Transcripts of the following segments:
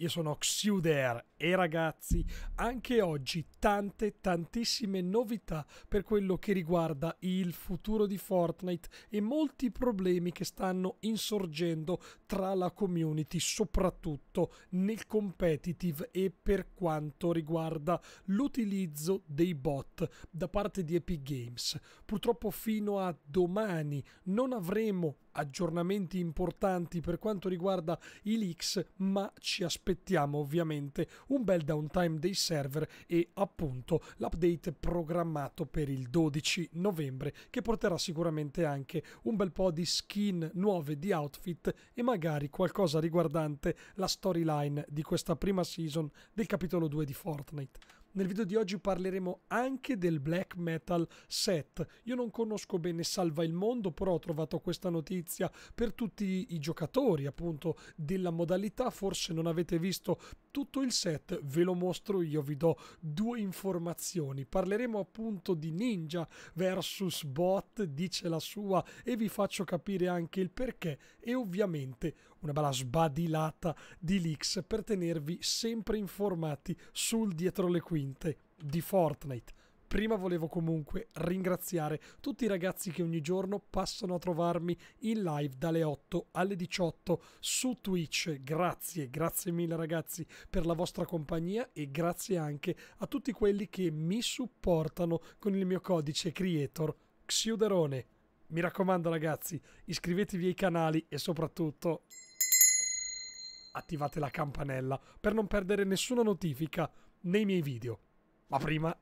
io sono Xuder e ragazzi, anche oggi tante tantissime novità per quello che riguarda il futuro di Fortnite e molti problemi che stanno insorgendo tra la community, soprattutto nel competitive e per quanto riguarda l'utilizzo dei bot da parte di Epic Games. Purtroppo fino a domani non avremo aggiornamenti importanti per quanto riguarda i leaks, ma ci aspettiamo aspettiamo ovviamente un bel downtime dei server e appunto l'update programmato per il 12 novembre che porterà sicuramente anche un bel po' di skin nuove di outfit e magari qualcosa riguardante la storyline di questa prima season del capitolo 2 di Fortnite. Nel video di oggi parleremo anche del black metal set. Io non conosco bene Salva il Mondo, però ho trovato questa notizia per tutti i giocatori appunto della modalità. Forse non avete visto tutto il set ve lo mostro io, vi do due informazioni. Parleremo appunto di Ninja versus Bot, dice la sua, e vi faccio capire anche il perché e ovviamente una bella sbadilata di leaks per tenervi sempre informati sul dietro le quinte di Fortnite. Prima volevo comunque ringraziare tutti i ragazzi che ogni giorno passano a trovarmi in live dalle 8 alle 18 su Twitch. Grazie, grazie mille ragazzi per la vostra compagnia e grazie anche a tutti quelli che mi supportano con il mio codice creator Xiuderone. Mi raccomando ragazzi, iscrivetevi ai canali e soprattutto attivate la campanella per non perdere nessuna notifica nei miei video. Ma prima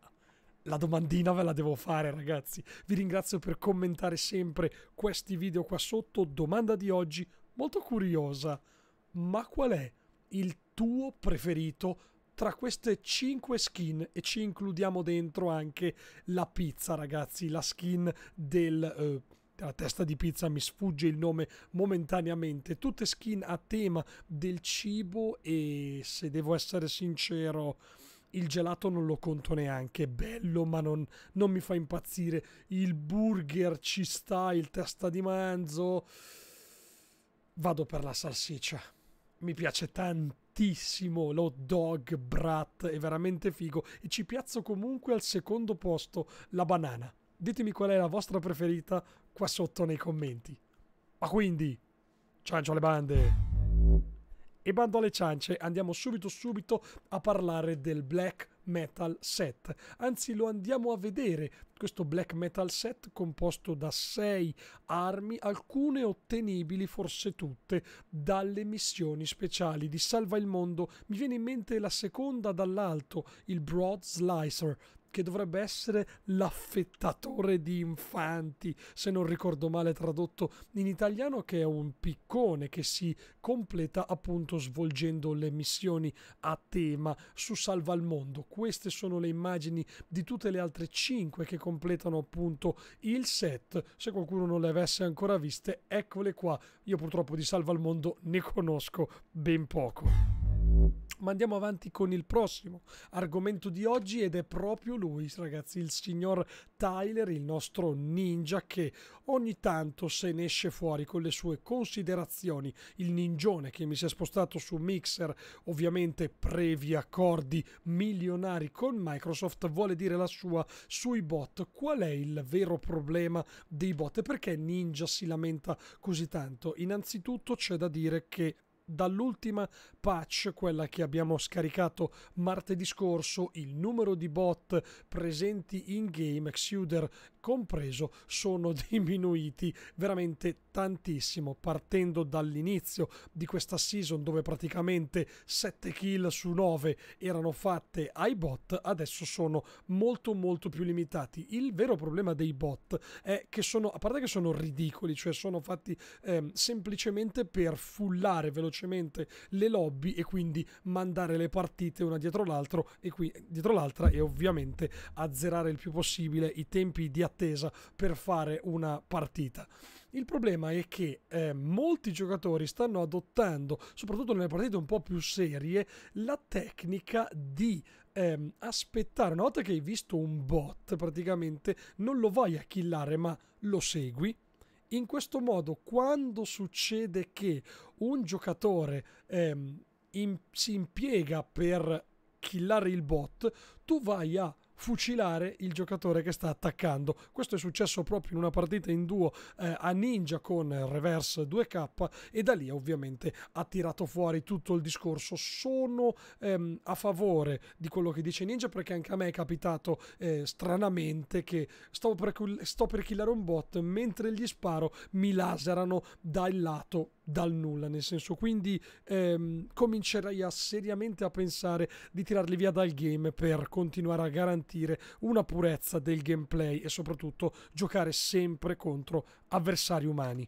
la domandina ve la devo fare ragazzi. Vi ringrazio per commentare sempre questi video qua sotto. Domanda di oggi molto curiosa. Ma qual è il tuo preferito tra queste 5 skin e ci includiamo dentro anche la pizza ragazzi, la skin del... Eh, la testa di pizza mi sfugge il nome momentaneamente, tutte skin a tema del cibo e se devo essere sincero il gelato non lo conto neanche, bello ma non, non mi fa impazzire, il burger ci sta, il testa di manzo, vado per la salsiccia, mi piace tantissimo lo dog brat è veramente figo e ci piazzo comunque al secondo posto la banana ditemi qual è la vostra preferita qua sotto nei commenti ma quindi ciao le bande e bando alle ciance, andiamo subito subito a parlare del black metal set. Anzi, lo andiamo a vedere questo black metal set composto da sei armi, alcune ottenibili forse tutte dalle missioni speciali di Salva il Mondo. Mi viene in mente la seconda dall'alto, il Broad Slicer, che dovrebbe essere l'affettatore di infanti, se non ricordo male tradotto in italiano, che è un piccone che si completa appunto svolgendo le missioni a tema su Salva il Mondo. Queste sono le immagini di tutte le altre cinque che completano appunto il set. Se qualcuno non le avesse ancora viste, eccole qua. Io purtroppo di Salva al Mondo ne conosco ben poco. Ma andiamo avanti con il prossimo argomento di oggi ed è proprio lui, ragazzi, il signor Tyler, il nostro ninja che ogni tanto se ne esce fuori con le sue considerazioni, il ningione che mi si è spostato su Mixer, ovviamente previ accordi milionari con Microsoft, vuole dire la sua sui bot. Qual è il vero problema dei bot e perché Ninja si lamenta così tanto? Innanzitutto c'è da dire che dall'ultima patch, quella che abbiamo scaricato martedì scorso, il numero di bot presenti in game, Xuder compreso sono diminuiti veramente tantissimo partendo dall'inizio di questa season dove praticamente 7 kill su 9 erano fatte ai bot adesso sono molto molto più limitati il vero problema dei bot è che sono a parte che sono ridicoli cioè sono fatti ehm, semplicemente per fullare velocemente le lobby e quindi mandare le partite una dietro l'altra e qui dietro l'altra e ovviamente azzerare il più possibile i tempi di attacco attesa per fare una partita. Il problema è che eh, molti giocatori stanno adottando, soprattutto nelle partite un po' più serie, la tecnica di ehm, aspettare. Una volta che hai visto un bot, praticamente non lo vai a killare, ma lo segui. In questo modo, quando succede che un giocatore ehm, in, si impiega per killare il bot, tu vai a fucilare il giocatore che sta attaccando. Questo è successo proprio in una partita in duo eh, a Ninja con Reverse 2K e da lì ovviamente ha tirato fuori tutto il discorso. Sono ehm, a favore di quello che dice Ninja perché anche a me è capitato eh, stranamente che stavo per, sto per killare un bot mentre gli sparo mi laserano dal lato dal nulla, nel senso quindi ehm, comincerei a seriamente a pensare di tirarli via dal game per continuare a garantire garantire una purezza del gameplay e soprattutto giocare sempre contro avversari umani.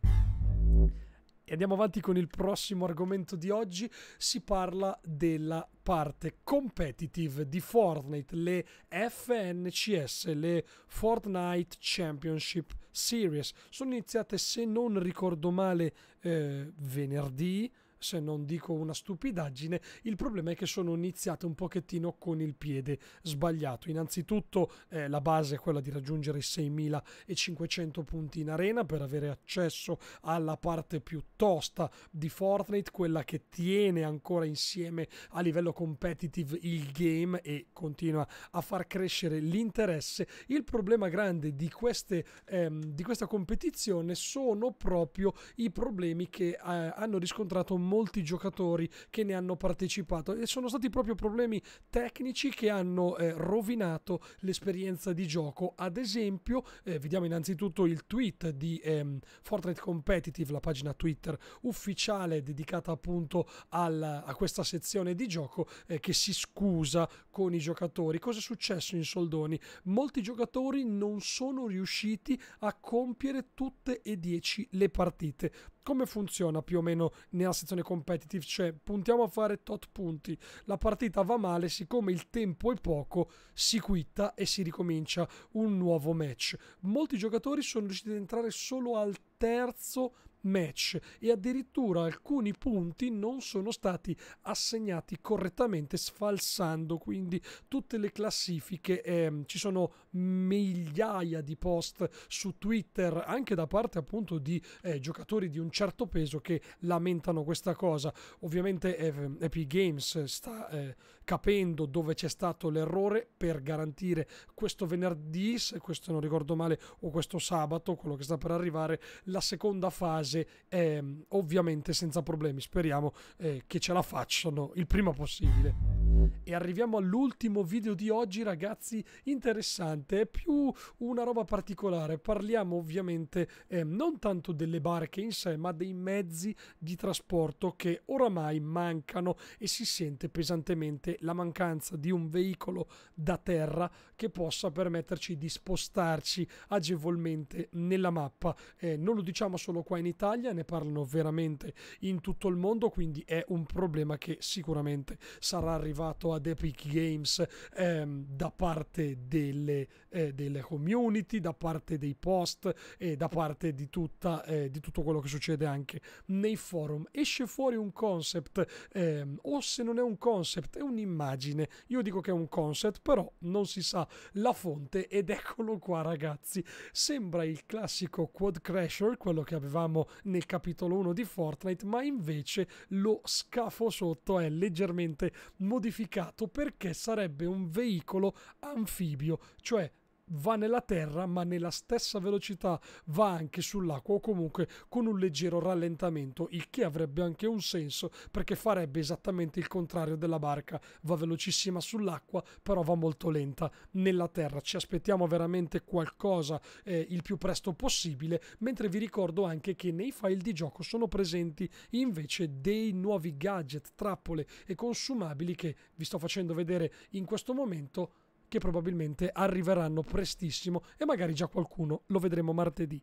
E andiamo avanti con il prossimo argomento di oggi, si parla della parte competitive di Fortnite, le FNCS, le Fortnite Championship Series. Sono iniziate, se non ricordo male, eh, venerdì, se non dico una stupidaggine, il problema è che sono iniziate un pochettino con il piede sbagliato. Innanzitutto eh, la base è quella di raggiungere i 6500 punti in arena per avere accesso alla parte più tosta di Fortnite, quella che tiene ancora insieme a livello competitive il game e continua a far crescere l'interesse. Il problema grande di, queste, ehm, di questa competizione sono proprio i problemi che eh, hanno riscontrato molti giocatori che ne hanno partecipato e sono stati proprio problemi tecnici che hanno eh, rovinato l'esperienza di gioco. Ad esempio, eh, vediamo innanzitutto il tweet di ehm, Fortnite Competitive, la pagina Twitter ufficiale dedicata appunto alla, a questa sezione di gioco eh, che si scusa con i giocatori. Cosa è successo in soldoni? Molti giocatori non sono riusciti a compiere tutte e dieci le partite come funziona più o meno nella sezione competitive? Cioè, puntiamo a fare tot punti, la partita va male, siccome il tempo è poco, si quitta e si ricomincia un nuovo match. Molti giocatori sono riusciti ad entrare solo al terzo match e addirittura alcuni punti non sono stati assegnati correttamente sfalsando quindi tutte le classifiche eh, ci sono migliaia di post su Twitter anche da parte appunto di eh, giocatori di un certo peso che lamentano questa cosa ovviamente eh, Epic Games sta eh, capendo dove c'è stato l'errore per garantire questo venerdì, se questo non ricordo male, o questo sabato, quello che sta per arrivare, la seconda fase eh, ovviamente senza problemi. Speriamo eh, che ce la facciano il prima possibile. E arriviamo all'ultimo video di oggi, ragazzi, interessante, è più una roba particolare. Parliamo ovviamente eh, non tanto delle barche in sé, ma dei mezzi di trasporto che oramai mancano e si sente pesantemente la mancanza di un veicolo da terra che possa permetterci di spostarci agevolmente nella mappa. Eh, non lo diciamo solo qua in Italia, ne parlano veramente in tutto il mondo, quindi è un problema che sicuramente sarà arrivato dato ad Epic Games ehm, da parte delle, eh, delle, community, da parte dei post e da parte di, tutta, eh, di, tutto quello che succede anche nei forum. Esce fuori un concept, ehm, o se non è un concept, è un'immagine. Io dico che è un concept, però non si sa la fonte ed eccolo qua ragazzi. Sembra il classico Quad Crasher, quello che avevamo nel capitolo 1 di Fortnite, ma invece lo scafo sotto è leggermente modificato complicato perché sarebbe un veicolo anfibio, cioè va nella terra ma nella stessa velocità va anche sull'acqua o comunque con un leggero rallentamento il che avrebbe anche un senso perché farebbe esattamente il contrario della barca va velocissima sull'acqua però va molto lenta nella terra ci aspettiamo veramente qualcosa eh, il più presto possibile mentre vi ricordo anche che nei file di gioco sono presenti invece dei nuovi gadget trappole e consumabili che vi sto facendo vedere in questo momento che probabilmente arriveranno prestissimo e magari già qualcuno lo vedremo martedì.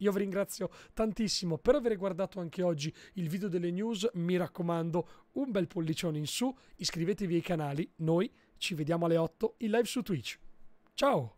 Io vi ringrazio tantissimo per aver guardato anche oggi il video delle news, mi raccomando un bel pollicione in su, iscrivetevi ai canali, noi ci vediamo alle 8 in live su Twitch. Ciao!